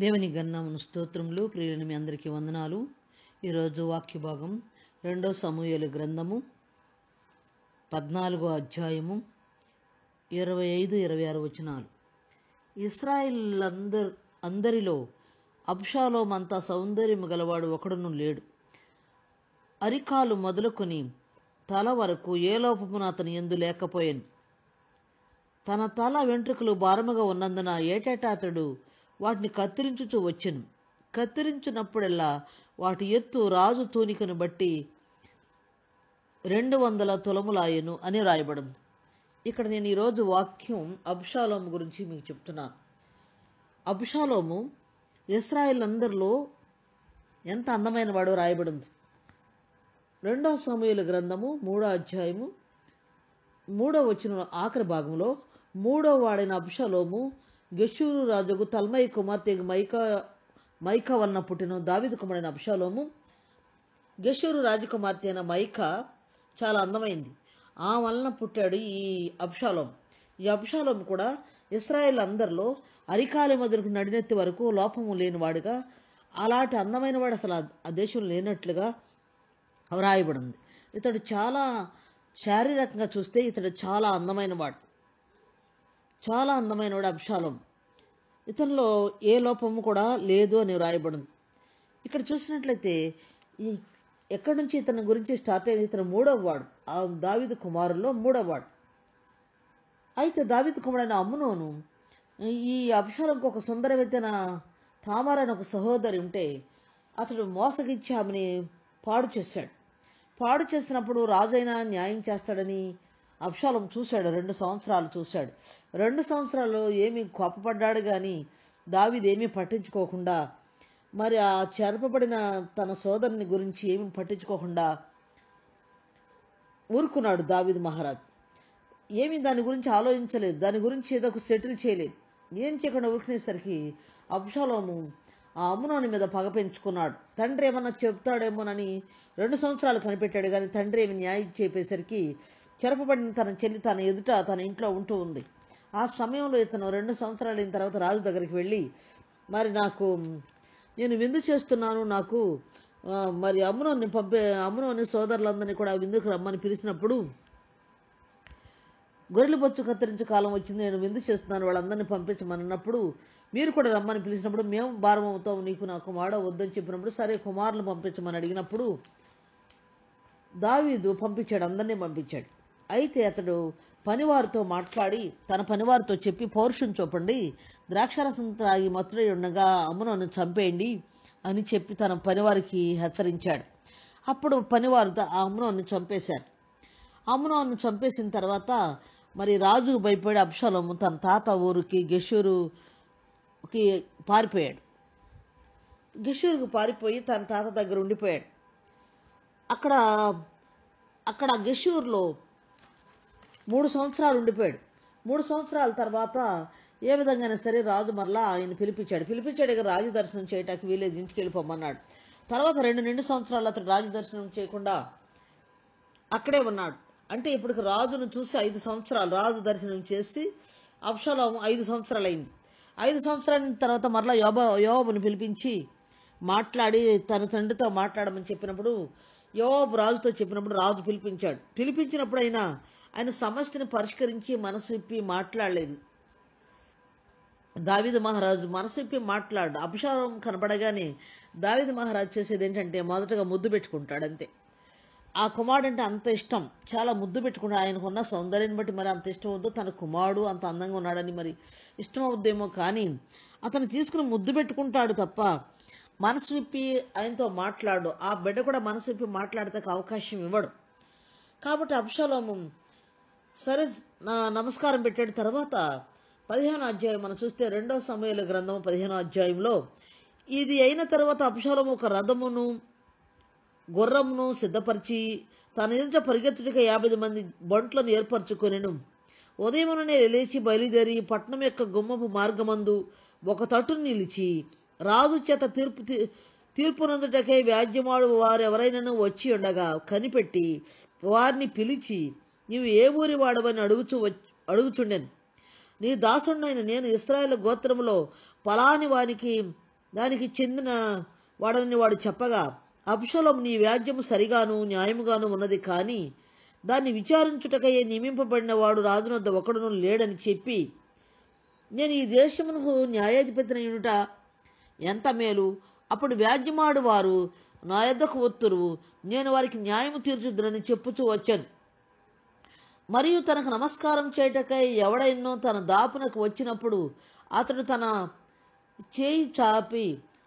దేవుని గన్నామును స్తోత్రములు ప్రియులను మీ అందరికీ వందనాలు ఈరోజు వాక్యభాగం రెండో సమూహలు గ్రంథము పద్నాలుగో అధ్యాయము ఇరవై ఐదు ఇరవై ఆరు వచనాలు ఇస్రాయిల్ అందరిలో అబ్షాలోం అంతా సౌందర్యం గలవాడు ఒకడును లేడు అరికాలు మొదలుకొని తల వరకు ఏ లోపమున అతను ఎందు లేకపోయాను తన తల వెంట్రుకలు భారముగా ఉన్నందున ఏటేటా అతడు వాటిని కత్తిరించుతూ వచ్చెను కత్తిరించినప్పుడల్లా వాటి ఎత్తు రాజు తూనికను బట్టి రెండు వందల తులములాయను అని రాయబడింది ఇక్కడ నేను ఈరోజు వాక్యం అబ్షాలోము గురించి మీకు చెప్తున్నాను అబ్షాలోము ఇస్రాయిల్ అందరిలో ఎంత అందమైన వాడో రాయబడింది రెండో సమయుల గ్రంథము మూడో అధ్యాయము మూడో వచ్చిన ఆఖరి భాగంలో మూడో వాడైన అబ్షాలోము గెషూరు రాజుకు తల్మయి కుమార్తె మైకా మైకా వలన పుట్టిన దావిదు కుమారైన అబ్షాలోము గెషూరు రాజకుమార్తె అయిన మైక చాలా అందమైంది ఆ వలన పుట్టాడు ఈ అప్షాలోం ఈ అబ్షాలోం కూడా ఇస్రాయేల్ అందరిలో అరికాలి మొదలుకు నడినెత్తి వరకు లోపము లేనివాడుగా అలాంటి అందమైన వాడు అసలు ఆ దేశంలో లేనట్లుగా వ్రాయబడింది ఇతడు చాలా శారీరకంగా చూస్తే ఇతడు చాలా అందమైన వాడు చాలా అందమైనవాడు అబ్షాలం ఇతనిలో ఏ లోపము కూడా లేదు అని వ్రాయబడింది ఇక్కడ చూసినట్లయితే ఎక్కడి నుంచి ఇతని గురించి స్టార్ట్ అయింది ఇతను మూడవ వాడు ఆ దావిద కుమారుల్లో మూడవ వాడు అయితే దావిద కుమారైన అమ్మునోను ఈ అభిషాలంకు ఒక సుందరవైన తామర అని ఒక సహోదరి ఉంటే అతడు మోసగించి ఆమెని పాడు చేశాడు పాడు చేసినప్పుడు రాజైనా న్యాయం చేస్తాడని అప్షాలం చూశాడు రెండు సంవత్సరాలు చూశాడు రెండు సంవత్సరాలు ఏమి కోపపడ్డాడు కానీ ఏమీ పట్టించుకోకుండా మరి ఆ చెరపబడిన తన సోదరుని గురించి ఏమి పట్టించుకోకుండా ఊరుకున్నాడు దావిద్ మహారాజ్ ఏమి దాని గురించి ఆలోచించలేదు దాని గురించి ఏదో ఒక సెటిల్ చేయలేదు ఏం చేయకుండా ఊరుకునేసరికి అప్షాలోము ఆ అమ్మునోని మీద పగ పెంచుకున్నాడు తండ్రి ఏమన్నా చెప్తాడేమోనని రెండు సంవత్సరాలు కనిపెట్టాడు కానీ తండ్రి ఏమి న్యాయం చేపేసరికి చెరపబడిన తన చెల్లి తన ఎదుట తన ఇంట్లో ఉంటూ ఉంది ఆ సమయంలో ఇతను రెండు సంవత్సరాలు అయిన తర్వాత రాజు దగ్గరికి వెళ్ళి మరి నాకు నేను విందు చేస్తున్నాను నాకు మరి అమ్మునోని పంపే అమ్మునోని సోదరులందరినీ కూడా విందుకు రమ్మని పిలిచినప్పుడు గొర్రెలు బొచ్చు కత్తిరించే కాలం వచ్చింది నేను విందు చేస్తున్నాను వాళ్ళందరినీ పంపించమన్నప్పుడు మీరు కూడా రమ్మని పిలిచినప్పుడు మేము భారం అవుతాం నీకు నాకు వాడ వద్దని చెప్పినప్పుడు సరే కుమారులు పంపించమని అడిగినప్పుడు దావీదు పంపించాడు అందరినీ పంపించాడు అయితే అతడు పనివారితో మాట్లాడి తన పనివారితో చెప్పి పౌరుషం చూపండి ద్రాక్షరసం తాగి మత్తుడై ఉండగా అమ్మునను చంపేయండి అని చెప్పి తన పనివారికి హెచ్చరించాడు అప్పుడు పనివారితో ఆ అమ్మునను చంపేశాడు అమ్మునను చంపేసిన తర్వాత మరి రాజు భయపడి అప్షలము తన తాత ఊరికి గషూరుకి పారిపోయాడు గషూరుకు పారిపోయి తన తాత దగ్గర ఉండిపోయాడు అక్కడ అక్కడ గషూరులో మూడు సంవత్సరాలు ఉండిపోయాడు మూడు సంవత్సరాల తర్వాత ఏ విధంగానే సరే రాజు మరలా ఆయన పిలిపించాడు పిలిపించాడు ఇక రాజు దర్శనం చేయటానికి వీలేదు ఇంటికి వెళ్ళిపోమన్నాడు తర్వాత రెండు నిండు సంవత్సరాలు అతడు రాజు దర్శనం చేయకుండా అక్కడే ఉన్నాడు అంటే ఇప్పటికి రాజును చూసి ఐదు సంవత్సరాలు రాజు దర్శనం చేసి అప్షలోము ఐదు సంవత్సరాలు అయింది ఐదు సంవత్సరాల తర్వాత మరలా యోబ యోబుని పిలిపించి మాట్లాడి తన తండ్రితో మాట్లాడమని చెప్పినప్పుడు యోబు రాజుతో చెప్పినప్పుడు రాజు పిలిపించాడు పిలిపించినప్పుడు అయినా ఆయన సమస్యను పరిష్కరించి మనసు విప్పి మాట్లాడలేదు దావిద మహారాజు మనసు విప్పి మాట్లాడు అభిషారం కనపడగానే దావిద మహారాజు చేసేది ఏంటంటే మొదటగా ముద్దు పెట్టుకుంటాడు అంతే ఆ కుమారుడు అంటే అంత ఇష్టం చాలా ముద్దు పెట్టుకున్నాడు ఆయనకున్న సౌందర్యాన్ని బట్టి మరి అంత ఇష్టం ఉందో తన కుమారుడు అంత అందంగా ఉన్నాడని మరి ఇష్టం అవుద్దేమో కానీ అతను తీసుకుని ముద్దు పెట్టుకుంటాడు తప్ప మనసు విప్పి ఆయనతో మాట్లాడు ఆ బిడ్డ కూడా మనసు విప్పి మాట్లాడతాక అవకాశం ఇవ్వడు కాబట్టి అప్షలోము సరే నా నమస్కారం పెట్టిన తర్వాత పదిహేను అధ్యాయం మనం చూస్తే రెండో సమయాల గ్రంథం పదిహేనో అధ్యాయంలో ఇది అయిన తర్వాత అప్షాలం ఒక రథమును గుర్రమును సిద్ధపరిచి తన ఎదుట పరిగెత్తుటక యాభై మంది బంట్లను ఏర్పరచుకొనెను ఉదయముననే లేచి బయలుదేరి పట్నం యొక్క గుమ్మపు మార్గమందు ఒక తట్టు నిలిచి రాజు చేత తీర్పు తీర్పునందుటకై వ్యాజ్యమాడు వారు ఎవరైనా వచ్చి ఉండగా కనిపెట్టి వారిని పిలిచి నీవు ఏ ఊరి వాడవని అడుగుచు అడుగుచుండెను నీ దాసుడైన నేను ఇస్రాయల్ గోత్రములో పలాని వానికి దానికి చెందిన వాడని వాడు చెప్పగా అప్షలం నీ వ్యాజ్యము సరిగాను న్యాయముగాను ఉన్నది కానీ దాన్ని విచారించుటకై నియమింపబడిన వాడు రాజునొద్ద ఒకడును లేడని చెప్పి నేను ఈ దేశమును న్యాయాధిపతిని యునుట ఎంత మేలు అప్పుడు వ్యాజ్యమాడు వారు నా యొద్దకు ఒత్తురు నేను వారికి న్యాయం తీర్చుద్దునని చెప్పుచూ వచ్చాను మరియు తనకు నమస్కారం చేయటకై ఎవడైనో తన దాపునకు వచ్చినప్పుడు అతడు తన చేయి చాపి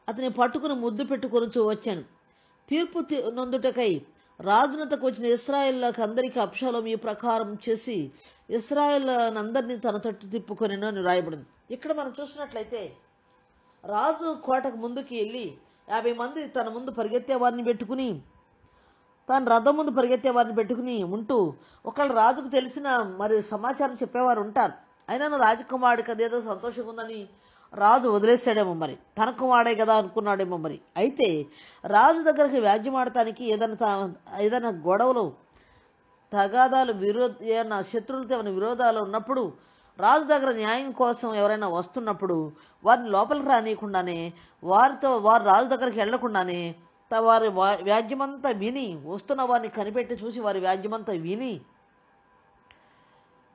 అతని పట్టుకుని ముద్దు పెట్టుకొని వచ్చాను తీర్పు నందుటకై రాజునతకు వచ్చిన ఇస్రాయేళ్ళకు అందరికీ అప్షాలం ఈ ప్రకారం చేసి ఇస్రాయేళ్ళనందరినీ తన తట్టు తిప్పుకొని అని రాయబడింది ఇక్కడ మనం చూసినట్లయితే రాజు కోటకు ముందుకి వెళ్ళి యాభై మంది తన ముందు పరిగెత్తే వారిని పెట్టుకుని తాను రథం ముందు పరిగెత్తే వారిని పెట్టుకుని ఉంటూ ఒకళ్ళు రాజుకు తెలిసిన మరి సమాచారం చెప్పేవారు ఉంటారు అయినా రాజకుమారుడికి అదేదో సంతోషంగా ఉందని రాజు వదిలేశాడేమో మరి తన కుమారుడే కదా అనుకున్నాడేమో మరి అయితే రాజు దగ్గరికి ఆడటానికి ఏదైనా ఏదైనా గొడవలు తగాదాలు విరో ఏమైనా శత్రువులతో ఏమైనా విరోధాలు ఉన్నప్పుడు రాజు దగ్గర న్యాయం కోసం ఎవరైనా వస్తున్నప్పుడు వారిని లోపలికి రానియకుండానే వారితో వారు రాజు దగ్గరికి వెళ్లకుండానే వారి వ్యాజ్యమంతా విని వస్తున్న వారిని కనిపెట్టి చూసి వారి వ్యాజ్యమంతా విని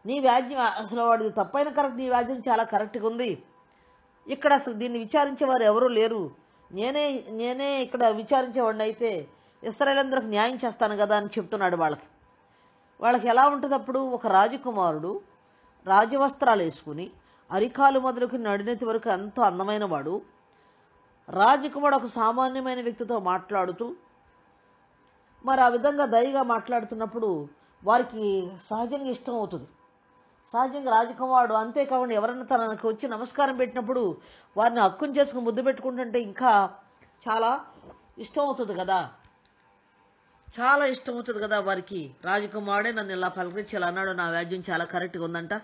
నీ వ్యాజ్యం అసలు వాడిది తప్పైన కరెక్ట్ నీ వ్యాజ్యం చాలా కరెక్ట్గా ఉంది ఇక్కడ అసలు దీన్ని విచారించే వారు ఎవరూ లేరు నేనే నేనే ఇక్కడ విచారించేవాడిని అయితే ఇస్రాయలందరికి న్యాయం చేస్తాను కదా అని చెప్తున్నాడు వాళ్ళకి వాళ్ళకి ఎలా ఉంటుంది అప్పుడు ఒక రాజకుమారుడు రాజవస్త్రాలు వేసుకుని అరికాలు మొదలుకుని నడినతి వరకు ఎంతో అందమైన వాడు రాజకుమారుడు ఒక సామాన్యమైన వ్యక్తితో మాట్లాడుతూ మరి ఆ విధంగా దయగా మాట్లాడుతున్నప్పుడు వారికి సహజంగా ఇష్టం అవుతుంది సహజంగా రాజకుమారుడు అంతేకాకుండా ఎవరైనా తనకు వచ్చి నమస్కారం పెట్టినప్పుడు వారిని హక్కును చేసుకుని ముద్దు పెట్టుకుంటుంటే ఇంకా చాలా ఇష్టం అవుతుంది కదా చాలా ఇష్టం అవుతుంది కదా వారికి రాజకుమారుడే నన్ను ఇలా పలకరించి ఇలా అన్నాడు నా వ్యాజ్యం చాలా కరెక్ట్గా ఉందంట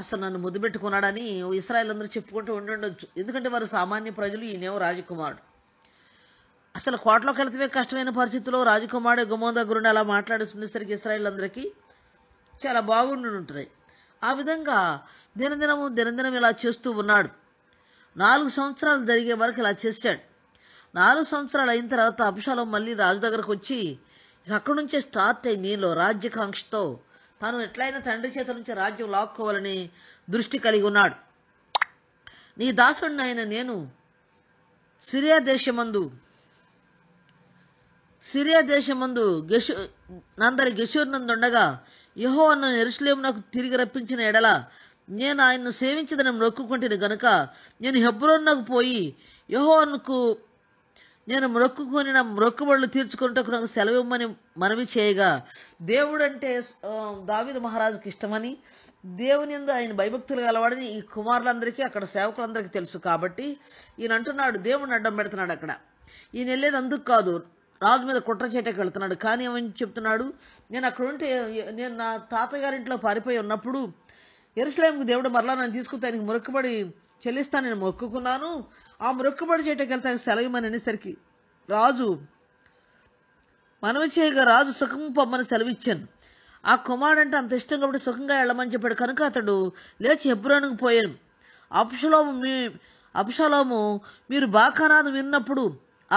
అసలు నన్ను ముద్దు పెట్టుకున్నాడని ఇస్రాయల్ అందరూ చెప్పుకుంటూ ఉండుండొచ్చు ఎందుకంటే వారు సామాన్య ప్రజలు ఈయనేమో రాజకుమారుడు అసలు కోటలోకి వెళితే కష్టమైన పరిస్థితుల్లో రాజకుమారుడు దగ్గర ఉండి అలా మాట్లాడుతుండేసరికి ఇస్రాయల్ అందరికీ చాలా బాగుండి ఉంటుంది ఆ విధంగా దినదినము దినదినం ఇలా చేస్తూ ఉన్నాడు నాలుగు సంవత్సరాలు జరిగే వరకు ఇలా చేశాడు నాలుగు సంవత్సరాలు అయిన తర్వాత అభిషాలం మళ్ళీ రాజు దగ్గరకు వచ్చి అక్కడి నుంచే స్టార్ట్ అయింది నీలో రాజ్యకాంక్షతో తాను ఎట్లయినా తండ్రి చేత నుంచి రాజ్యం లాక్కోవాలని దృష్టి కలిగి ఉన్నాడు నీ దాసుడినైన నేను సిరియా దేశమందు సిరియా దేశమందు గెషు నందరి గెషూర్నందుండగా యహో అన్న ఎరుసలేము నాకు తిరిగి రప్పించిన ఎడల నేను ఆయన్ను సేవించదని మొక్కుకుంటుని గనుక నేను హెబ్రోన్నకు పోయి అన్నకు నేను మొక్కుకొని నా మొక్కుబడులు తీర్చుకున్నటకు నాకు సెలవు ఇవ్వమని మనవి చేయగా దేవుడంటే దావిద మహారాజుకి ఇష్టమని దేవుని ఎందు ఆయన భయభక్తులు కలవాడని ఈ కుమారులందరికీ అక్కడ సేవకులందరికీ తెలుసు కాబట్టి ఈయన అంటున్నాడు దేవుని అడ్డం పెడుతున్నాడు అక్కడ ఈయన వెళ్ళేది అందుకు కాదు రాజు మీద కుట్ర చేయటకు వెళ్తున్నాడు కానీ ఏమని చెప్తున్నాడు నేను అక్కడ ఉంటే నేను నా తాతగారింట్లో పారిపోయి ఉన్నప్పుడు ఎరుసలేంకి దేవుడు మరలా నన్ను తీసుకుని ఆయనకి మొక్కుబడి చెల్లిస్తాను నేను మొక్కుకున్నాను ఆ మొక్కుబడి చేయటం వెళ్తాను సెలవిమని అనేసరికి రాజు మనవి చేయగా రాజు సుఖం పొమ్మని సెలవిచ్చాను ఆ కుమారుడు అంటే అంత ఇష్టం కాబట్టి సుఖంగా వెళ్ళమని చెప్పాడు కనుక అతడు లేచి హెబ్రోనుకు పోయాను అప్షలోము మీ అప్షలోము మీరు బాకానాథం విన్నప్పుడు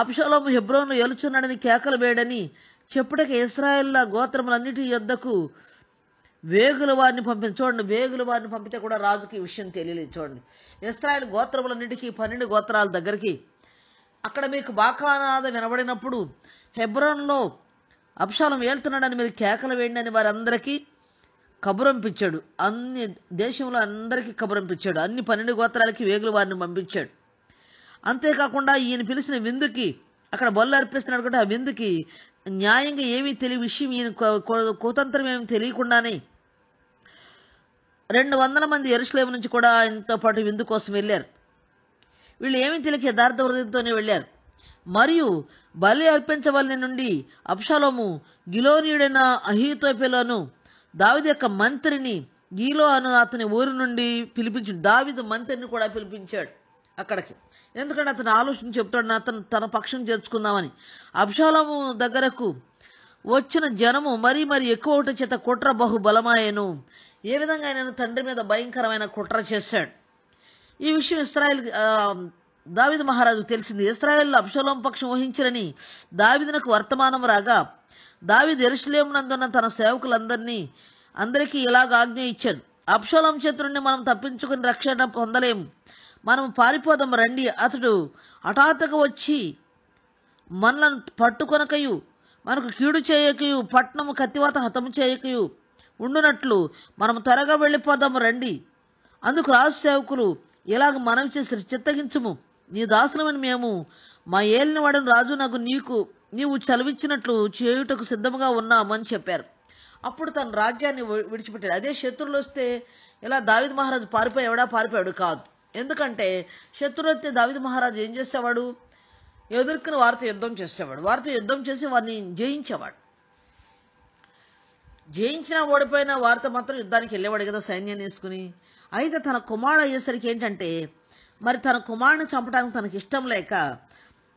అప్షలోము హెబ్రోను ఎలుచున్నాడని కేకలు వేయడని చెప్పుటకి ఇస్రాయేల్ల గోత్రములన్నిటి యొద్దకు వేగుల వారిని పంపించి చూడండి వేగుల వారిని పంపితే కూడా రాజుకి ఈ విషయం తెలియలేదు చూడండి ఇస్రాయల్ గోత్రములన్నిటికీ పన్నెండు గోత్రాల దగ్గరికి అక్కడ మీకు బాకానాద వినబడినప్పుడు హెబ్రోన్లో అప్షాలం ఏళ్తున్నాడని మీరు కేకలు వేయండి అని వారందరికీ కబురంపించాడు అన్ని దేశంలో అందరికీ కబురంపించాడు అన్ని పన్నెండు గోత్రాలకి వేగులు వారిని పంపించాడు అంతేకాకుండా ఈయన పిలిచిన విందుకి అక్కడ బొల్లు అర్పిస్తున్నాడు కూడా ఆ విందుకి న్యాయంగా ఏమీ తెలియ విషయం ఈయన కుతంత్రం ఏమి తెలియకుండానే రెండు వందల మంది ఎరుసలేము నుంచి కూడా ఆయనతో పాటు విందు కోసం వెళ్ళారు వీళ్ళు ఏమీ తెలియక యథార్థ హృదయంతోనే వెళ్ళారు మరియు బలి అర్పించవలని నుండి అప్షాలోము గిలోనీయుడైన అహీతోపెలోను దావిద యొక్క మంత్రిని గీలో అను అతని ఊరి నుండి పిలిపించాడు దావిదు మంత్రిని కూడా పిలిపించాడు అక్కడికి ఎందుకంటే అతను ఆలోచన చెప్తాడు అతను తన పక్షం చేర్చుకుందామని అబ్షాలము దగ్గరకు వచ్చిన జనము మరీ మరి ఎక్కువ ఒకటి చేత కుట్ర బహు బలమాయను ఏ విధంగా ఆయన తండ్రి మీద భయంకరమైన కుట్ర చేశాడు ఈ విషయం ఇస్రాయల్ దావిద మహారాజుకు తెలిసింది ఇస్రాయల్ అబ్షాలం పక్షం వహించరని దావిదనకు వర్తమానం రాగా దావిద్ ఎరుసలేమునందున్న తన సేవకులందరినీ అందరికీ ఇలాగ ఆజ్ఞ ఇచ్చాడు అప్షలం చేతుడిని మనం తప్పించుకుని రక్షణ పొందలేము మనం పారిపోదాం రండి అతడు హఠాత్తుగా వచ్చి మనలను పట్టుకొనకయు మనకు కీడు చేయకయు పట్టణము కత్తివాత హతము చేయకయు ఉండునట్లు మనం త్వరగా వెళ్ళిపోదాము రండి అందుకు రాజు సేవకులు ఇలాగ మనం చేసి చిత్తగించము నీ దాసులమని మేము మా ఏలినవాడని రాజు నాకు నీకు నీవు చలవిచ్చినట్లు చేయుటకు సిద్ధంగా ఉన్నామని చెప్పారు అప్పుడు తన రాజ్యాన్ని విడిచిపెట్టాడు అదే శత్రువులు వస్తే ఇలా దావిద్ మహారాజు పారిపోయాడా పారిపోయాడు కాదు ఎందుకంటే శత్రుహత్య దావిద మహారాజు ఏం చేసేవాడు ఎదుర్కొని వారితో యుద్ధం చేసేవాడు వారితో యుద్ధం చేసి వారిని జయించేవాడు జయించినా ఓడిపోయినా వారితో మాత్రం యుద్ధానికి వెళ్ళేవాడు కదా సైన్యాన్ని వేసుకుని అయితే తన కుమారుడు అయ్యేసరికి ఏంటంటే మరి తన కుమారుని చంపడానికి తనకి ఇష్టం లేక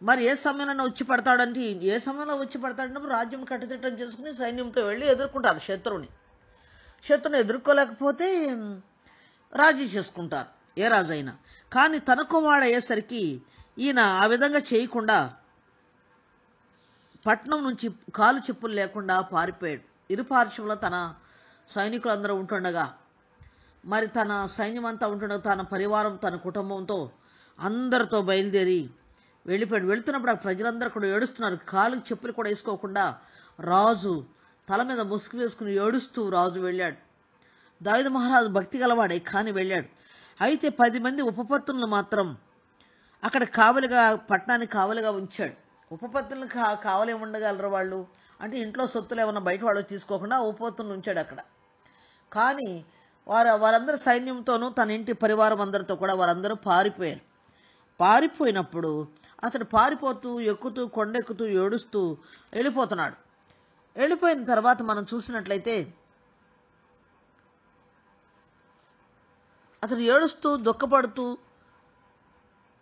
మరి ఏ సమయంలో వచ్చి పడతాడంటే ఏ సమయంలో వచ్చి పడతాడంటే రాజ్యం కట్టుదిట్టం చేసుకుని సైన్యంతో వెళ్ళి ఎదుర్కొంటారు శత్రువుని శత్రుని ఎదుర్కోలేకపోతే రాజీ చేసుకుంటారు ఏ రాజైనా కానీ తన అయ్యేసరికి ఈయన ఆ విధంగా చేయకుండా పట్నం నుంచి కాలు చెప్పులు లేకుండా పారిపోయాడు ఇరుపార్శ్వంలో తన సైనికులందరూ ఉంటుండగా మరి తన సైన్యం అంతా ఉంటుండగా తన పరివారం తన కుటుంబంతో అందరితో బయలుదేరి వెళ్ళిపోయాడు వెళుతున్నప్పుడు ఆ ప్రజలందరూ కూడా ఏడుస్తున్నారు కాలుకి చెప్పులు కూడా వేసుకోకుండా రాజు తల మీద ముసుగు వేసుకుని ఏడుస్తూ రాజు వెళ్ళాడు దావిద మహారాజు భక్తి గలవాడే కానీ వెళ్ళాడు అయితే పది మంది ఉపపత్తులను మాత్రం అక్కడ కావలిగా పట్టణానికి కావలిగా ఉంచాడు ఉపపత్తులను కా కావలే ఉండగలరు వాళ్ళు అంటే ఇంట్లో సొత్తులు ఏమన్నా బయట వాళ్ళు తీసుకోకుండా ఉపపత్తులను ఉంచాడు అక్కడ కానీ వారు వారందరి సైన్యంతోనూ తన ఇంటి పరివారం అందరితో కూడా వారందరూ పారిపోయారు పారిపోయినప్పుడు అతడు పారిపోతూ ఎక్కుతూ కొండెక్కుతూ ఏడుస్తూ వెళ్ళిపోతున్నాడు వెళ్ళిపోయిన తర్వాత మనం చూసినట్లయితే అతను ఏడుస్తూ దుఃఖపడుతూ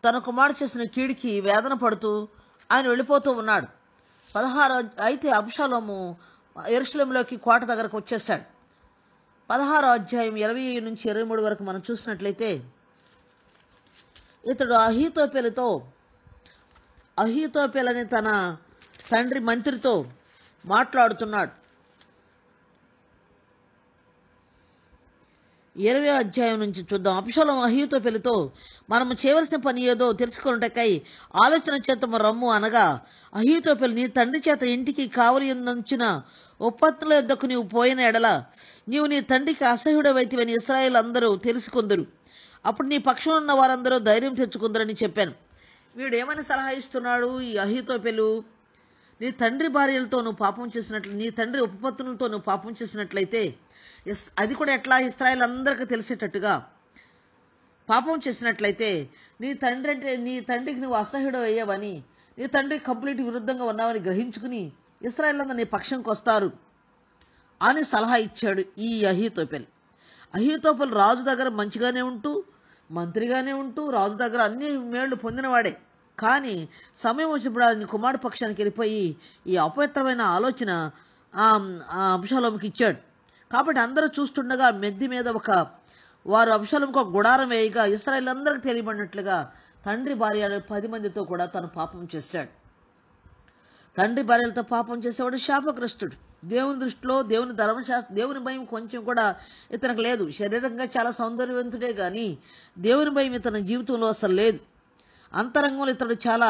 తన కుమారుడు చేసిన కీడికి వేదన పడుతూ ఆయన వెళ్ళిపోతూ ఉన్నాడు పదహారు అయితే అంశాలము ఎరుసలంలోకి కోట దగ్గరకు వచ్చేసాడు పదహారో అధ్యాయం ఇరవై నుంచి ఇరవై మూడు వరకు మనం చూసినట్లయితే ఇతడు అహీతోపెలతో అహీతోపెలని తన తండ్రి మంత్రితో మాట్లాడుతున్నాడు ఇరవై అధ్యాయం నుంచి చూద్దాం అప్షలం అహియుతో పెలితో మనము చేయవలసిన పని ఏదో తెలుసుకున్నటకై ఆలోచన చేత రమ్ము అనగా అహియుతో పెళ్లి నీ తండ్రి చేత ఇంటికి కావలి ఉంచిన ఉత్పత్తుల యొద్దకు నీవు పోయిన ఎడల నీవు నీ తండ్రికి అసహ్యుడవైతివని ఇస్రాయల్ అందరూ తెలుసుకుందరు అప్పుడు నీ పక్షం ఉన్న వారందరూ ధైర్యం తెచ్చుకుందరని చెప్పాను వీడు ఏమని సలహా ఇస్తున్నాడు ఈ అహితో పెలు నీ తండ్రి భార్యలతో నువ్వు పాపం చేసినట్లు నీ తండ్రి ఉపపత్తులతో నువ్వు పాపం చేసినట్లయితే అది కూడా ఎట్లా ఇస్రాయల్ అందరికీ తెలిసేటట్టుగా పాపం చేసినట్లయితే నీ తండ్రి అంటే నీ తండ్రికి నువ్వు అసహ్యుడు అయ్యావని నీ తండ్రి కంప్లీట్ విరుద్ధంగా ఉన్నావని గ్రహించుకుని ఇస్రాయల్ నీ పక్షంకి వస్తారు అని సలహా ఇచ్చాడు ఈ అహీతోపెల్ అహీతోపెల్ రాజు దగ్గర మంచిగానే ఉంటూ మంత్రిగానే ఉంటూ రాజు దగ్గర అన్ని మేళ్లు పొందినవాడే కానీ సమయం వచ్చినప్పుడు ఆయన కుమారుడు పక్షానికి వెళ్ళిపోయి ఈ అపవిత్రమైన ఆలోచన అంశాలోకి ఇచ్చాడు కాబట్టి అందరూ చూస్తుండగా మెద్ది మీద ఒక వారు ఒక గుడారం వేయగా ఇస్రాయల్ అందరికి తెలియబడినట్లుగా తండ్రి భార్య పది మందితో కూడా తను పాపం చేశాడు తండ్రి భార్యలతో పాపం చేసేవాడు శాపగ్రస్తుడు దేవుని దృష్టిలో దేవుని ధర్మశాస్త్ర దేవుని భయం కొంచెం కూడా ఇతనికి లేదు శరీరంగా చాలా సౌందర్యవంతుడే కానీ దేవుని భయం ఇతని జీవితంలో అసలు లేదు అంతరంగంలో ఇతడు చాలా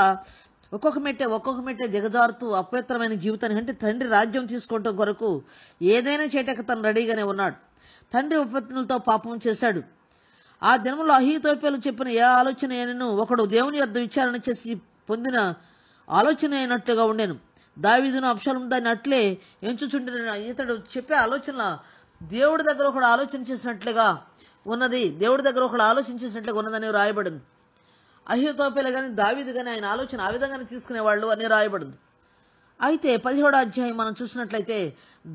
ఒక్కొక్క మెట్టే ఒక్కొక్క మెట్టే దిగజారుతూ అపవిత్రమైన జీవితాన్ని అంటే తండ్రి రాజ్యం తీసుకోవటం కొరకు ఏదైనా చేయటకు తను రెడీగానే ఉన్నాడు తండ్రి ఉపత్నులతో పాపం చేశాడు ఆ దినంలో అహితోపేలు చెప్పిన ఏ ఆలోచన అయినను ఒకడు దేవుని యొద్ విచారణ చేసి పొందిన ఆలోచన అయినట్టుగా ఉండేను దావిదును అంశాలు దాన్ని అట్లే ఎంచుచుండిన ఇతడు చెప్పే ఆలోచన దేవుడి దగ్గర ఒకడు ఆలోచన చేసినట్లుగా ఉన్నది దేవుడి దగ్గర ఒకడు ఆలోచన చేసినట్లుగా ఉన్నదని రాయబడింది అహితోపెల కానీ దావిది కానీ ఆయన ఆలోచన ఆ విధంగానే తీసుకునేవాళ్ళు అని రాయబడింది అయితే పదిహేడో అధ్యాయం మనం చూసినట్లయితే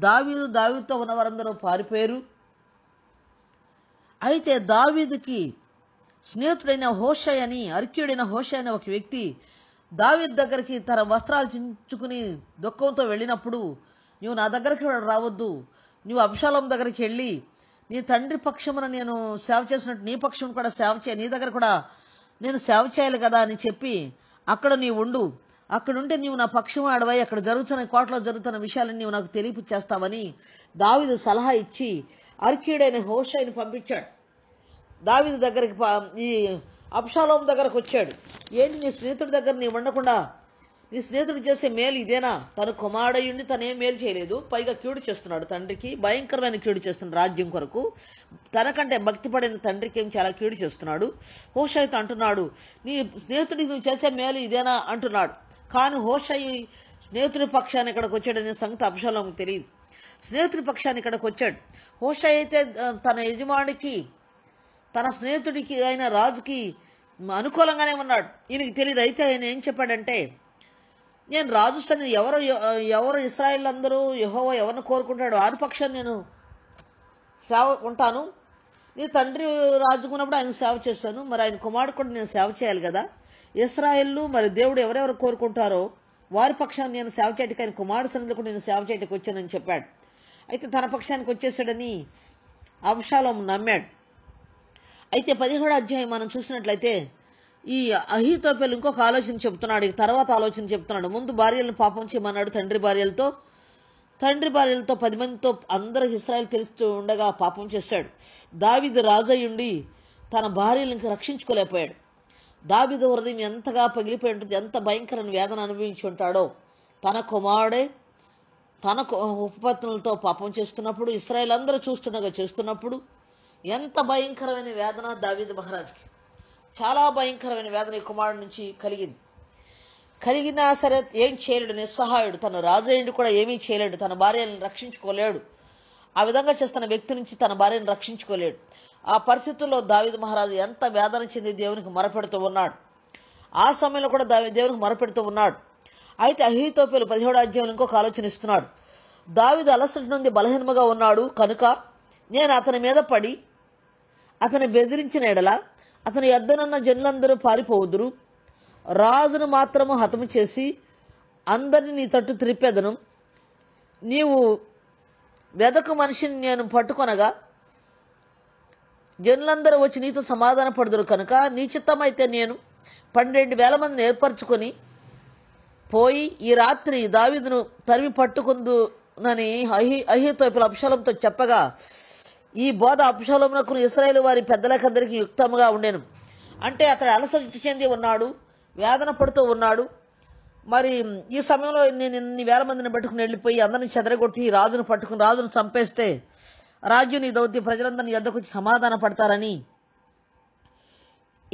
దావీదు దావీదుతో ఉన్న వారందరూ పారిపోయారు అయితే దావీదుకి స్నేహితుడైన హోషయ్ అని అర్క్యుడైన హోషయ్ అనే ఒక వ్యక్తి దావీద్ దగ్గరికి తన వస్త్రాలు చించుకుని దుఃఖంతో వెళ్ళినప్పుడు నువ్వు నా దగ్గరికి రావద్దు నువ్వు అభిషాలం దగ్గరికి వెళ్ళి నీ తండ్రి పక్షమున నేను సేవ చేసినట్టు నీ పక్షం కూడా సేవ చేయ నీ దగ్గర కూడా నేను సేవ చేయాలి కదా అని చెప్పి అక్కడ నీవు ఉండు అక్కడుంటే నీవు నా పక్షం ఆడవై అక్కడ జరుగుతున్న కోటలో జరుగుతున్న విషయాలను నీవు నాకు తెలియపు చేస్తావని దావిదు సలహా ఇచ్చి అర్కీడైన హోషాయిని పంపించాడు దావిదు దగ్గరికి ఈ అప్షాలోం దగ్గరకు వచ్చాడు ఏంటి నీ స్నేహితుడి దగ్గర నీవు ఉండకుండా నీ స్నేహితుడు చేసే మేలు ఇదేనా తను కుమారుడయుండి తనేం మేలు చేయలేదు పైగా కీడు చేస్తున్నాడు తండ్రికి భయంకరమైన కీడు చేస్తున్నాడు రాజ్యం కొరకు తనకంటే భక్తి పడిన తండ్రికి ఏం చాలా కీడు చేస్తున్నాడు హోషయ్య అంటున్నాడు నీ స్నేహితుడికి నువ్వు చేసే మేలు ఇదేనా అంటున్నాడు కానీ హోషయ్య స్నేహితుడి పక్షాన్ని ఇక్కడికి వచ్చాడనే సంగతి అభిషాలకు తెలియదు స్నేహితుడి పక్షాన్ని ఇక్కడికి వచ్చాడు హోషయ్య అయితే తన యజమానికి తన స్నేహితుడికి అయిన రాజుకి అనుకూలంగానే ఉన్నాడు ఈయనకి తెలియదు అయితే ఆయన ఏం చెప్పాడంటే నేను రాజు సన్ని ఎవరు ఎవరు ఇస్రాయిల్ అందరూ యహోవ ఎవరిని కోరుకుంటాడు ఆరు పక్షం నేను సేవ ఉంటాను నీ తండ్రి రాజుకున్నప్పుడు ఆయన సేవ చేశాను మరి ఆయన కుమారుడు కూడా నేను సేవ చేయాలి కదా ఇస్రాయిల్లు మరి దేవుడు ఎవరెవరు కోరుకుంటారో వారి పక్షాన్ని నేను సేవ చేయడానికి ఆయన కుమారుడు సన్నిధి కూడా నేను సేవ చేయడానికి వచ్చానని చెప్పాడు అయితే తన పక్షానికి వచ్చేసాడని అంశాలం నమ్మాడు అయితే పదిహేడు అధ్యాయం మనం చూసినట్లయితే ఈ అహితోపెల్ ఇంకొక ఆలోచన చెప్తున్నాడు తర్వాత ఆలోచన చెప్తున్నాడు ముందు భార్యలను పాపం చేయమన్నాడు తండ్రి భార్యలతో తండ్రి భార్యలతో పది మందితో అందరూ ఇస్రాయల్ తెలుస్తూ ఉండగా పాపం చేశాడు దావిది రాజయ్యుండి తన భార్యలను రక్షించుకోలేకపోయాడు దావిద హృదయం ఎంతగా పగిలిపోయి ఉంటుంది ఎంత భయంకరమైన వేదన అనుభవించి ఉంటాడో తన కుమారుడే తన ఉపపత్నులతో పాపం చేస్తున్నప్పుడు ఇస్రాయల్ అందరూ చూస్తుండగా చేస్తున్నప్పుడు ఎంత భయంకరమైన వేదన దావిద మహారాజ్కి చాలా భయంకరమైన వేదన ఈ కుమారుడు నుంచి కలిగింది కలిగినా సరే ఏం చేయలేడు నిస్సహాయుడు తను రాజు కూడా ఏమీ చేయలేడు తన భార్యను రక్షించుకోలేడు ఆ విధంగా చేస్తున్న వ్యక్తి నుంచి తన భార్యను రక్షించుకోలేడు ఆ పరిస్థితుల్లో దావిద మహారాజు ఎంత వేదన చెంది దేవునికి మొరపెడుతూ ఉన్నాడు ఆ సమయంలో కూడా దావి దేవునికి మొరపెడుతూ ఉన్నాడు అయితే అహితోపేలు పదిహేడు అధ్యాయులు ఇంకొక ఆలోచన ఇస్తున్నాడు దావిదు అలసటి నుండి బలహీనముగా ఉన్నాడు కనుక నేను అతని మీద పడి అతని బెదిరించిన ఎడలా అతని ఎద్దనున్న జనులందరూ పారిపోవుదురు రాజును మాత్రము హతము చేసి అందరిని నీ తట్టు త్రిప్పెదను నీవు వెదకు మనిషిని నేను పట్టుకొనగా జనులందరూ వచ్చి నీతో సమాధాన పడుదురు కనుక నీ చిత్తమైతే నేను పన్నెండు వేల మందిని ఏర్పరచుకొని పోయి ఈ రాత్రి దావిదును తరిమి పట్టుకుందునని అహి అహితో పిలపశలంతో చెప్పగా ఈ బోధ అపశలమునకు ఇస్రాయేల్ వారి పెద్దలకందరికీ యుక్తముగా ఉండేను అంటే అతడు అలసటి చెంది ఉన్నాడు వేదన పడుతూ ఉన్నాడు మరి ఈ సమయంలో నేను ఇన్ని వేల మందిని పట్టుకుని వెళ్ళిపోయి అందరిని చెదరగొట్టి రాజును పట్టుకుని రాజును చంపేస్తే రాజు నీ దౌత్య ప్రజలందరినీ ఎద్దకొచ్చి సమాధాన పడతారని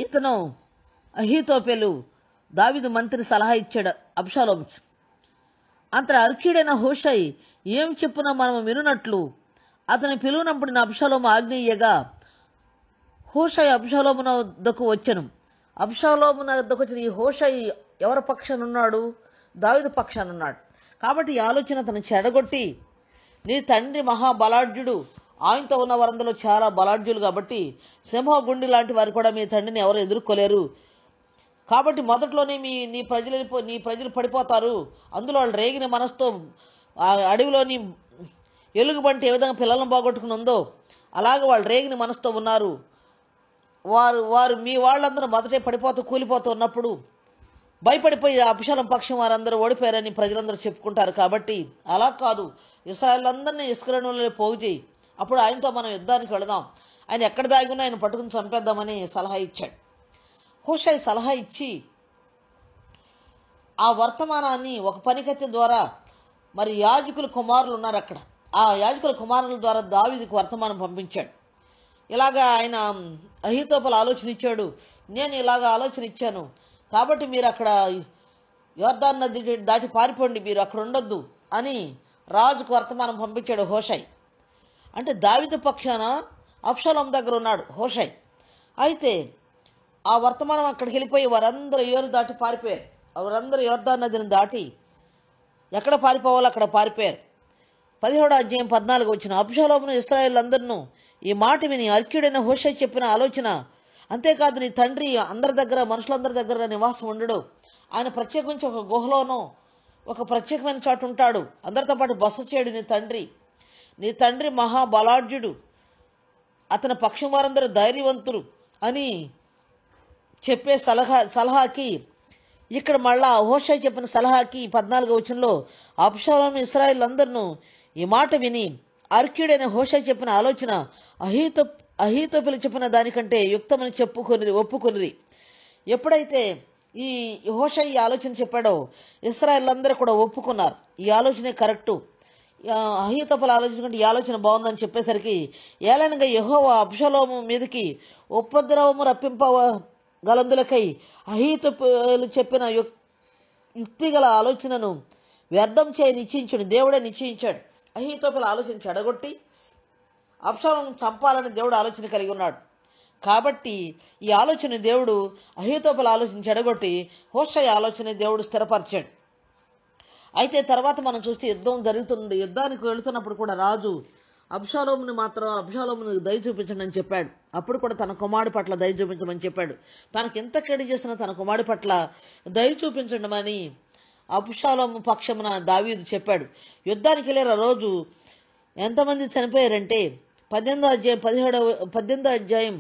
ఇతను అహీతోపెలు దావిదు మంత్రి సలహా ఇచ్చాడు అబ్షాలోంకి అంత అర్ఖ్యుడైన హోషై ఏం చెప్పున మనము వినున్నట్లు అతని పిలువనప్పుడు నా అబ్షాలోము ఆగ్నేయగా హోషయ్ అబ్షాలోమున వద్దకు వచ్చను అబ్షాలోమున వద్దకు వచ్చిన ఈ హోషయ్ ఎవరి పక్షాన ఉన్నాడు దావిద పక్షాన ఉన్నాడు కాబట్టి ఈ ఆలోచన అతను చెడగొట్టి నీ తండ్రి మహాబలాఢ్యుడు ఆయనతో ఉన్న వారందరూ చాలా బలాఢ్యులు కాబట్టి సింహ గుండి లాంటి వారు కూడా మీ తండ్రిని ఎవరు ఎదుర్కోలేరు కాబట్టి మొదట్లోనే మీ నీ ప్రజలు నీ ప్రజలు పడిపోతారు అందులో వాళ్ళు రేగిన మనసుతో అడవిలోని ఎలుగుబంటి ఏ విధంగా పిల్లలను బాగొట్టుకుని ఉందో అలాగే వాళ్ళు రేగిని మనసుతో ఉన్నారు వారు వారు మీ వాళ్ళందరూ మొదటే పడిపోతూ కూలిపోతూ ఉన్నప్పుడు భయపడిపోయి అభిషాలం పక్షం వారందరూ ఓడిపోయారని ప్రజలందరూ చెప్పుకుంటారు కాబట్టి అలా కాదు ఇస్రాయలందరినీ ఇస్కరణలో పోగు చేయి అప్పుడు ఆయనతో మనం యుద్ధానికి వెళదాం ఆయన ఎక్కడ దాగినా ఆయన పట్టుకుని చంపేద్దామని సలహా ఇచ్చాడు హుషాయి సలహా ఇచ్చి ఆ వర్తమానాన్ని ఒక పనికత్తె ద్వారా మరి యాజకులు కుమారులు ఉన్నారు అక్కడ ఆ యాజకుల కుమారుల ద్వారా దావిదికి వర్తమానం పంపించాడు ఇలాగా ఆయన అహితోపల ఆలోచన ఇచ్చాడు నేను ఇలాగ ఆలోచన ఇచ్చాను కాబట్టి మీరు అక్కడ యోర్దాన్ నది దాటి పారిపోండి మీరు అక్కడ ఉండొద్దు అని రాజుకు వర్తమానం పంపించాడు హోషాయ్ అంటే దావిద పక్షాన అప్షలం దగ్గర ఉన్నాడు హోషాయ్ అయితే ఆ వర్తమానం అక్కడికి వెళ్ళిపోయి వారందరూ ఏరు దాటి పారిపోయారు వారందరూ యోర్దాన్ నదిని దాటి ఎక్కడ పారిపోవాలో అక్కడ పారిపోయారు పదిహేడు అధ్యాయం పద్నాలుగు వచ్చిన అప్షాలోపును ఇస్రాయేళ్ళందరినూ ఈ మాట విని అర్క్యుడైన హోష చెప్పిన ఆలోచన అంతేకాదు నీ తండ్రి అందరి దగ్గర మనుషులందరి దగ్గర నివాసం ఉండడు ఆయన ప్రత్యేకించి ఒక గుహలోనో ఒక ప్రత్యేకమైన చోటు ఉంటాడు అందరితో పాటు బస చేయడు నీ తండ్రి నీ తండ్రి మహాబలాఢ్యుడు అతని పక్షం వారందరూ ధైర్యవంతులు అని చెప్పే సలహా సలహాకి ఇక్కడ మళ్ళా హోషా చెప్పిన సలహాకి పద్నాలుగు వచనంలో అప్షాలను ఇస్రాయిల్ అందరినూ ఈ మాట విని అర్క్యుడైన హోష చెప్పిన ఆలోచన అహిత అహితపులు చెప్పిన దానికంటే యుక్తమని చెప్పుకొని ఒప్పుకొనిరి ఎప్పుడైతే ఈ హోష ఈ ఆలోచన చెప్పాడో ఇస్రాయల్ కూడా ఒప్పుకున్నారు ఈ ఆలోచనే కరెక్టు ఆలోచన కంటే ఈ ఆలోచన బాగుందని చెప్పేసరికి ఏలనగా యహోవ అప్షలోము మీదకి ఉపద్రవము రప్పింపగలందులకై అహితపులు చెప్పిన యుక్తిగల ఆలోచనను వ్యర్థం చేయ నిశ్చయించాడు దేవుడే నిశ్చయించాడు అహీతోపల ఆలోచన చెడగొట్టి అప్సలం చంపాలని దేవుడు ఆలోచన కలిగి ఉన్నాడు కాబట్టి ఈ ఆలోచన దేవుడు అహితోపల ఆలోచించి చెడగొట్టి హోషయ ఆలోచన దేవుడు స్థిరపరిచాడు అయితే తర్వాత మనం చూస్తే యుద్ధం జరుగుతుంది యుద్ధానికి వెళుతున్నప్పుడు కూడా రాజు అబ్షాలోముని మాత్రం అబ్షాలోముని దయ చూపించండి అని చెప్పాడు అప్పుడు కూడా తన కుమారుడి పట్ల దయ చూపించమని చెప్పాడు తనకి ఎంత కెడి చేసిన తన కుమారుడి పట్ల దయ చూపించడం అని అపుషాలోము పక్షమున దావీదు చెప్పాడు యుద్ధానికి వెళ్ళిన రోజు ఎంతమంది చనిపోయారంటే పద్దెనిమిదో అధ్యాయం పదిహేడవ పద్దెనిమిదో అధ్యాయం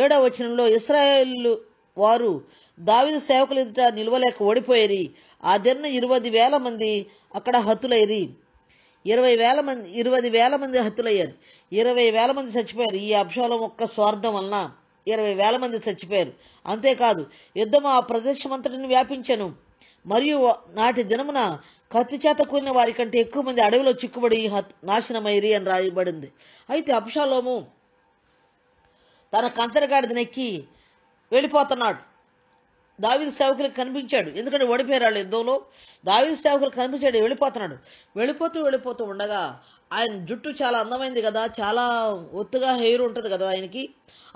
ఏడవ వచనంలో ఇస్రాయేల్ వారు దావిద సేవకులు ఎదుట నిలవలేక ఓడిపోయేరి ఆ దిన ఇరవై వేల మంది అక్కడ హతులైరి ఇరవై వేల మంది ఇరవై వేల మంది హత్తులయ్యారు ఇరవై వేల మంది చచ్చిపోయారు ఈ అంశాలం ఒక్క స్వార్థం వలన ఇరవై వేల మంది చచ్చిపోయారు అంతేకాదు యుద్ధం ఆ ప్రదేశం అంతటిని వ్యాపించను మరియు నాటి దినమున కత్తి చేత కూలిన వారి కంటే ఎక్కువ మంది అడవిలో చిక్కుబడి నాశనమైరి అని రాయబడింది అయితే అప్షాలోము తన కంచరగాడిద నెక్కి వెళ్ళిపోతున్నాడు దావిద సేవకులకు కనిపించాడు ఎందుకంటే ఓడిపోయారు ఎందోలో దావిద సేవకులకు కనిపించాడు వెళ్ళిపోతున్నాడు వెళ్ళిపోతూ వెళ్ళిపోతూ ఉండగా ఆయన జుట్టు చాలా అందమైంది కదా చాలా ఒత్తుగా హెయిర్ ఉంటుంది కదా ఆయనకి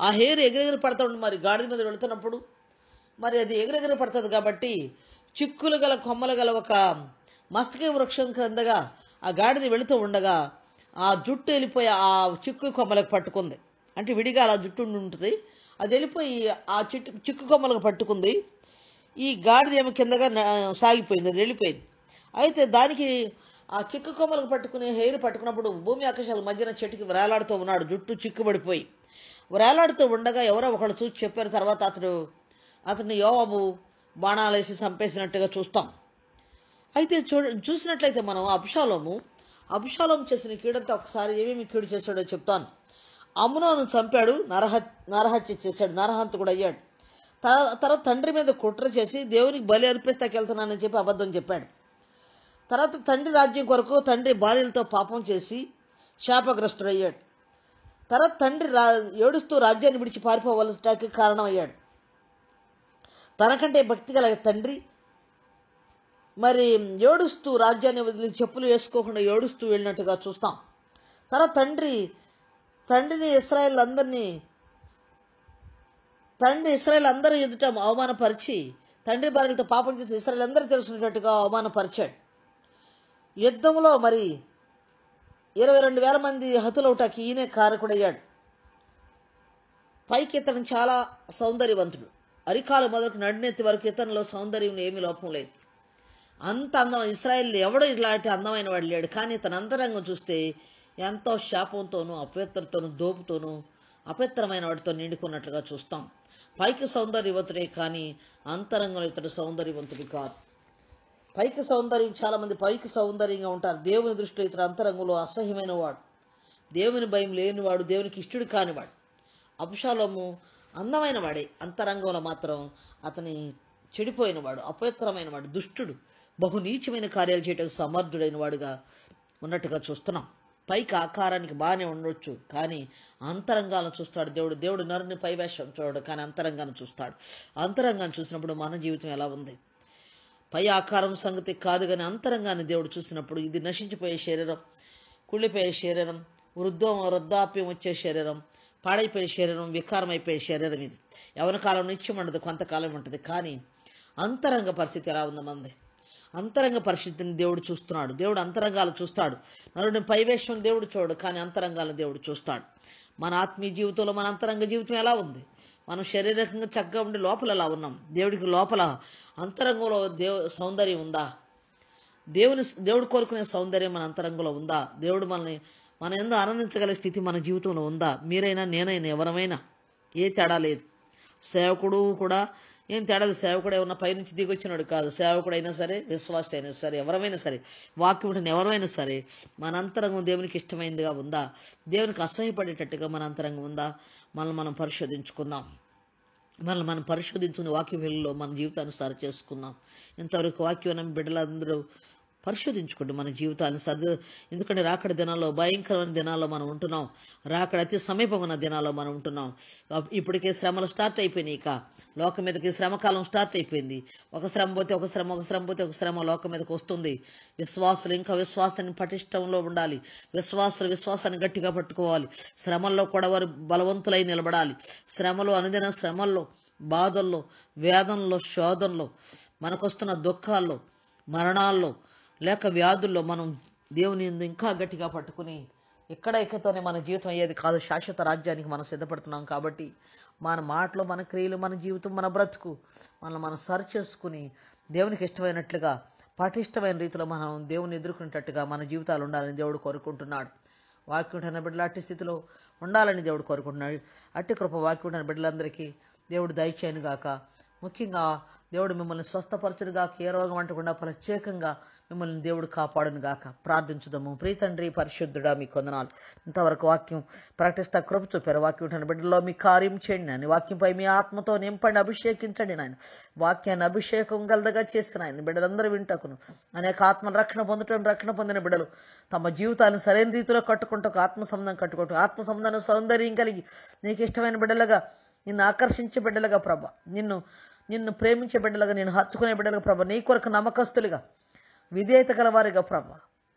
ఆ హెయిర్ ఎగిరెగిరి పడుతుంది మరి గాడిద మీద వెళుతున్నప్పుడు మరి అది ఎగిరెగిరి పడుతుంది కాబట్టి చిక్కులు గల కొమ్మలు గల ఒక మస్తక వృక్షం క్రిందగా ఆ గాడిని వెళుతూ ఉండగా ఆ జుట్టు వెళ్ళిపోయి ఆ చిక్కు కొమ్మలకు పట్టుకుంది అంటే విడిగా అలా జుట్టు ఉంటుంది అది వెళ్ళిపోయి ఆ చిట్టు చిక్కు కొమ్మలకు పట్టుకుంది ఈ గాడిద ఏమో కిందగా సాగిపోయింది అది వెళ్ళిపోయింది అయితే దానికి ఆ చిక్కు కొమ్మలకు పట్టుకునే హెయిర్ పట్టుకున్నప్పుడు భూమి ఆకాశాల మధ్యన చెట్టుకి వ్రేలాడుతూ ఉన్నాడు జుట్టు చిక్కుబడిపోయి వ్రేలాడుతూ ఉండగా ఎవరో ఒకళ్ళు చూసి చెప్పారు తర్వాత అతడు అతను యోబాబు బాణాలు వేసి చంపేసినట్టుగా చూస్తాం అయితే చూ చూసినట్లయితే మనం అబ్షాలోము అబ్షాలోము చేసిన కీడంతా ఒకసారి ఏమేమి కీడు చేశాడో చెప్తాను అమునోను చంపాడు నరహ నరహత్య చేశాడు కూడా అయ్యాడు తర్వాత తండ్రి మీద కుట్ర చేసి దేవునికి బలి అర్పిస్తాకి వెళ్తున్నానని చెప్పి అబద్ధం చెప్పాడు తర్వాత తండ్రి రాజ్యం కొరకు తండ్రి భార్యలతో పాపం చేసి శాపగ్రస్తుడయ్యాడు తర్వాత తండ్రి రా ఏడుస్తూ రాజ్యాన్ని విడిచి పారిపోవలటానికి కారణమయ్యాడు తనకంటే భక్తి కలగ తండ్రి మరి ఏడుస్తూ రాజ్యాన్ని వదిలి చెప్పులు వేసుకోకుండా ఏడుస్తూ వెళ్ళినట్టుగా చూస్తాం తన తండ్రి తండ్రిని ఇస్రాయల్ అందరినీ తండ్రి ఇస్రాయల్ అందరి ఎదుట అవమానపరిచి తండ్రి భార్యలతో పాపం చేసి ఇస్రాయల్ అందరూ తెలుసుకున్నట్టుగా అవమానపరిచాడు యుద్ధంలో మరి ఇరవై రెండు వేల మంది హతులవుటాకి ఈయనే కారకుడయ్యాడు పైకి ఇతను చాలా సౌందర్యవంతుడు అరికాలు మొదలకు నడినెత్తి వరకు ఇతనిలో సౌందర్యం ఏమి లోపం లేదు అంత అందం ఇస్రాయల్ ఎవడో ఇలాంటి అందమైన వాడు లేడు కానీ ఇతను అంతరంగం చూస్తే ఎంతో శాపంతోనూ అపవిత్రతోనూ దోపుతోనూ అపవిత్రమైన వాటితో నిండుకున్నట్లుగా చూస్తాం పైకి సౌందర్యవంతుడే కానీ అంతరంగంలో ఇతడు సౌందర్యవంతుడు కాదు పైకి సౌందర్యం చాలామంది పైకి సౌందర్యంగా ఉంటారు దేవుని దృష్టిలో ఇతడు అంతరంగంలో అసహ్యమైన వాడు దేవుని భయం లేనివాడు దేవునికి ఇష్టడు కానివాడు అప్షాలోము అందమైన వాడే అంతరంగంలో మాత్రం అతని చెడిపోయినవాడు వాడు దుష్టుడు బహునీచమైన కార్యాలు చేయటకు సమర్థుడైన వాడుగా ఉన్నట్టుగా చూస్తున్నాం పైకి ఆకారానికి బాగానే ఉండొచ్చు కానీ అంతరంగాలను చూస్తాడు దేవుడు దేవుడు నరుని పైవేషం చూడడు కానీ అంతరంగాన్ని చూస్తాడు అంతరంగాన్ని చూసినప్పుడు మన జీవితం ఎలా ఉంది పై ఆకారం సంగతి కాదు కానీ అంతరంగాన్ని దేవుడు చూసినప్పుడు ఇది నశించిపోయే శరీరం కుళ్ళిపోయే శరీరం వృద్ధం వృద్ధాప్యం వచ్చే శరీరం పాడైపోయే శరీరం వికారమైపోయే శరీరం ఇది ఎవరి కాలం నుంచి ఉండదు కొంతకాలం ఉంటుంది కానీ అంతరంగ పరిస్థితి ఎలా ఉంది మంది అంతరంగ పరిస్థితిని దేవుడు చూస్తున్నాడు దేవుడు అంతరంగాలు చూస్తాడు నరుడిని పైవేషం దేవుడు చూడు కానీ అంతరంగాలను దేవుడు చూస్తాడు మన ఆత్మీయ జీవితంలో మన అంతరంగ జీవితం ఎలా ఉంది మనం శారీరకంగా చక్కగా ఉండి లోపల ఎలా ఉన్నాం దేవుడికి లోపల అంతరంగంలో దేవు సౌందర్యం ఉందా దేవుని దేవుడు కోరుకునే సౌందర్యం మన అంతరంగంలో ఉందా దేవుడు మనల్ని మన ఎందు ఆనందించగల స్థితి మన జీవితంలో ఉందా మీరైనా నేనైనా ఎవరమైనా ఏ తేడా లేదు సేవకుడు కూడా ఏం లేదు సేవకుడు ఏమన్నా పైనుంచి దిగొచ్చినాడు కాదు అయినా సరే విశ్వాస అయినా సరే ఎవరైనా సరే వాక్యం ఎవరైనా సరే మన అంతరంగం దేవునికి ఇష్టమైందిగా ఉందా దేవునికి అసహ్యపడేటట్టుగా మన అంతరంగం ఉందా మనల్ని మనం పరిశోధించుకుందాం మనల్ని మనం పరిశోధించుకుని వాక్యం వెళ్ళిలో మన జీవితాన్ని సరి చేసుకుందాం ఇంతవరకు వాక్యం బిడ్డలందరూ పరిశోధించుకోండి మన జీవితాన్ని సర్దు ఎందుకంటే రాకడ దినాల్లో భయంకరమైన దినాల్లో మనం ఉంటున్నాం రాకడ అతి సమీపమైన దినాల్లో మనం ఉంటున్నాం ఇప్పటికే శ్రమలు స్టార్ట్ అయిపోయినాయి ఇక లోకం మీదకి శ్రమకాలం స్టార్ట్ అయిపోయింది ఒక శ్రమ పోతే ఒక శ్రమ ఒక శ్రమ పోతే ఒక శ్రమ లోకం మీదకి వస్తుంది విశ్వాసులు ఇంకా విశ్వాసాన్ని పటిష్టంలో ఉండాలి విశ్వాసులు విశ్వాసాన్ని గట్టిగా పట్టుకోవాలి శ్రమల్లో కూడా వారు బలవంతులై నిలబడాలి శ్రమలు అనుదిన శ్రమల్లో బాధల్లో శోధంలో మనకు మనకొస్తున్న దుఃఖాల్లో మరణాల్లో లేక వ్యాధుల్లో మనం దేవుని ఇంకా గట్టిగా పట్టుకుని ఎక్కడ ఇకతోనే మన జీవితం అయ్యేది కాదు శాశ్వత రాజ్యానికి మనం సిద్ధపడుతున్నాం కాబట్టి మన మాటలు మన క్రియలు మన జీవితం మన బ్రతుకు మనం మనం సరి చేసుకుని దేవునికి ఇష్టమైనట్లుగా పటిష్టమైన రీతిలో మనం దేవుని ఎదుర్కొనేటట్టుగా మన జీవితాలు ఉండాలని దేవుడు కోరుకుంటున్నాడు వాక్యుంఠన బిడ్డలు అట్టి స్థితిలో ఉండాలని దేవుడు కోరుకుంటున్నాడు అట్టి కృప వాక్యుంఠన బిడ్డలందరికీ దేవుడు దయచేయను గాక ముఖ్యంగా దేవుడు మిమ్మల్ని స్వస్థపరచునుగాక ఏ రోగం అంటకుండా ప్రత్యేకంగా మిమ్మల్ని దేవుడు కాపాడునుగాక ప్రార్థించుదాము ప్రీతండ్రి పరిశుద్ధుడా మీ కొందనాలు ఇంతవరకు వాక్యం ప్రకటిస్తా కృప చూపారు వాక్యం బిడ్డలో మీ కార్యం చేయండి నాయన వాక్యంపై మీ ఆత్మతో నింపండి అభిషేకించండి నాయన వాక్యాన్ని అభిషేకం గలదగా చేసిన ఆయన బిడ్డలందరూ వింటకును అనేక ఆత్మ రక్షణ పొందటం రక్షణ పొందిన బిడ్డలు తమ జీవితాన్ని సరైన రీతిలో కట్టుకుంటూ ఆత్మ సంబంధం కట్టుకుంటూ ఆత్మ సంబంధం సౌందర్యం కలిగి నీకు ఇష్టమైన బిడ్డలుగా నిన్ను ఆకర్షించే బిడ్డలుగా ప్రభ నిన్ను నిన్ను ప్రేమించే బిడ్డలుగా నేను హత్తుకునే బిడ్డలుగా ప్రభ నీ కొరకు నమ్మకస్తులుగా విధేయత గలవారిగా ప్రభ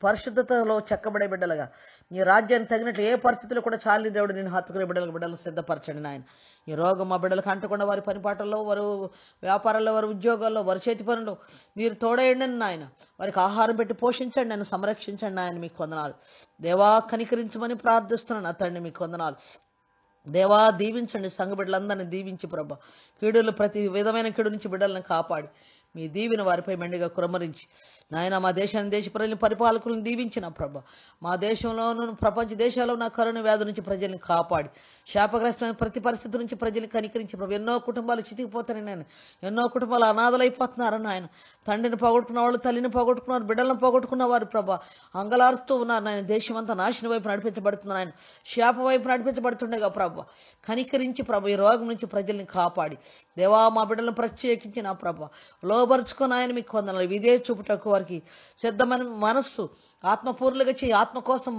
పరిశుద్ధతలో చెక్కబడే బిడ్డలుగా నీ రాజ్యాన్ని తగినట్లు ఏ పరిస్థితులు కూడా చాలి దేవుడు నేను హత్తుకునే బిడ్డలకు బిడ్డలు సిద్ధపరచండి నాయన ఈ రోగం మా బిడ్డలకు అంటకుండా వారి పనిపాటల్లో వారు వ్యాపారాల్లో వారి ఉద్యోగాల్లో వారి చేతి పనులు మీరు తోడయండి నాయన వారికి ఆహారం పెట్టి పోషించండి నన్ను సంరక్షించండి ఆయన మీకు వందనాలు దేవా కనికరించమని ప్రార్థిస్తున్నాను అతన్ని మీకు వందనాలు దేవా దీవించండి సంఘ బిడ్డలందరినీ దీవించి ప్రభ కీడులు ప్రతి విధమైన కీడు నుంచి బిడ్డలను కాపాడి మీ దీవిన వారిపై మెండుగా కురమరించి నాయన మా దేశాన్ని దేశ ప్రజల పరిపాలకులను దీవించిన ప్రభ మా దేశంలోను ప్రపంచ దేశాల్లో నా కరోనా వ్యాధి నుంచి ప్రజల్ని కాపాడి శాపగ్రస్త ప్రతి పరిస్థితి నుంచి ప్రజల్ని కనికరించి ప్రభు ఎన్నో కుటుంబాలు చితికిపోతున్నాయి నేను ఎన్నో కుటుంబాలు అనాథలైపోతున్నారు నాయన తండ్రిని పోగొట్టుకున్న వాళ్ళు తల్లిని పోగొట్టుకున్నారు బిడ్డలను పోగొట్టుకున్న వారు ప్రభ అంగలారుస్తూ ఉన్నారు నాయన దేశం అంతా నాశనం వైపు నడిపించబడుతున్నారు ఆయన శాప వైపు నడిపించబడుతుండేగా ప్రభ కనికరించి ప్రభు ఈ రోగం నుంచి ప్రజల్ని కాపాడి దేవా మా బిడ్డలను ప్రత్యేకించి నా ప్రభ లో బలవపరుచుకొని ఆయన మీకు కొందనాలి ఇదే చూపుటకు వారికి సిద్ధమైన మనస్సు ఆత్మపూర్లుగా చేయి ఆత్మ కోసం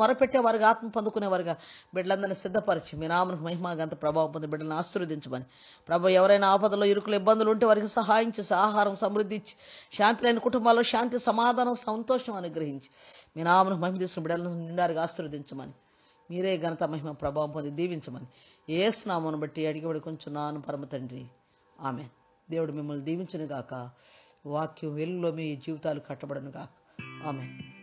వారికి ఆత్మ పొందుకునేవారుగా బిడ్డలందరినీ సిద్ధపరిచి మీ నామను గంత ప్రభావం పొంది బిడ్డలను ఆశీర్వదించమని ప్రభు ఎవరైనా ఆపదలో ఇరుకులు ఇబ్బందులు ఉంటే వారికి సహాయం చేసి ఆహారం సమృద్ధి ఇచ్చి శాంతి లేని కుటుంబాల్లో శాంతి సమాధానం సంతోషం అనుగ్రహించి మీ నామను మహిమ తీసుకుని బిడ్డలను నిండారుగా ఆశీర్వదించమని మీరే ఘనత మహిమ ప్రభావం పొంది దీవించమని ఏ స్నామను బట్టి అడిగి నాను పరమ తండ్రి ఆమె దేవుడు మిమ్మల్ని దీవించను గాక వాక్యం వెలుగులో మీ జీవితాలు కట్టబడను గాక ఆమె